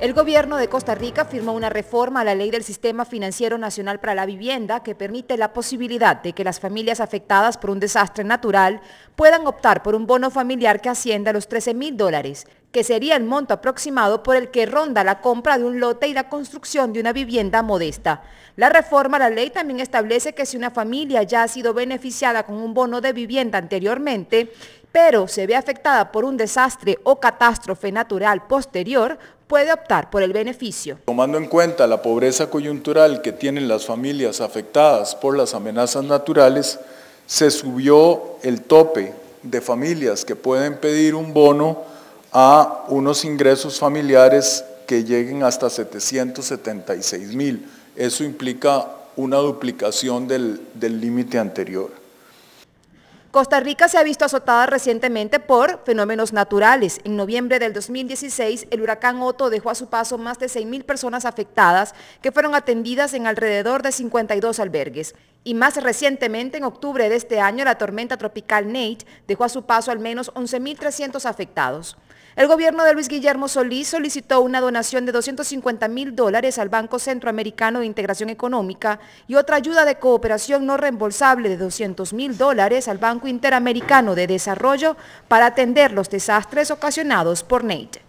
El gobierno de Costa Rica firmó una reforma a la ley del Sistema Financiero Nacional para la Vivienda que permite la posibilidad de que las familias afectadas por un desastre natural puedan optar por un bono familiar que ascienda a los 13 mil dólares, que sería el monto aproximado por el que ronda la compra de un lote y la construcción de una vivienda modesta. La reforma a la ley también establece que si una familia ya ha sido beneficiada con un bono de vivienda anteriormente, pero se ve afectada por un desastre o catástrofe natural posterior, puede optar por el beneficio. Tomando en cuenta la pobreza coyuntural que tienen las familias afectadas por las amenazas naturales, se subió el tope de familias que pueden pedir un bono a unos ingresos familiares que lleguen hasta 776 mil. Eso implica una duplicación del límite anterior. Costa Rica se ha visto azotada recientemente por fenómenos naturales. En noviembre del 2016, el huracán Otto dejó a su paso más de 6.000 personas afectadas que fueron atendidas en alrededor de 52 albergues. Y más recientemente, en octubre de este año, la tormenta tropical Nate dejó a su paso al menos 11.300 afectados. El gobierno de Luis Guillermo Solís solicitó una donación de 250 mil dólares al Banco Centroamericano de Integración Económica y otra ayuda de cooperación no reembolsable de 200 mil dólares al Banco Interamericano de Desarrollo para atender los desastres ocasionados por Nate.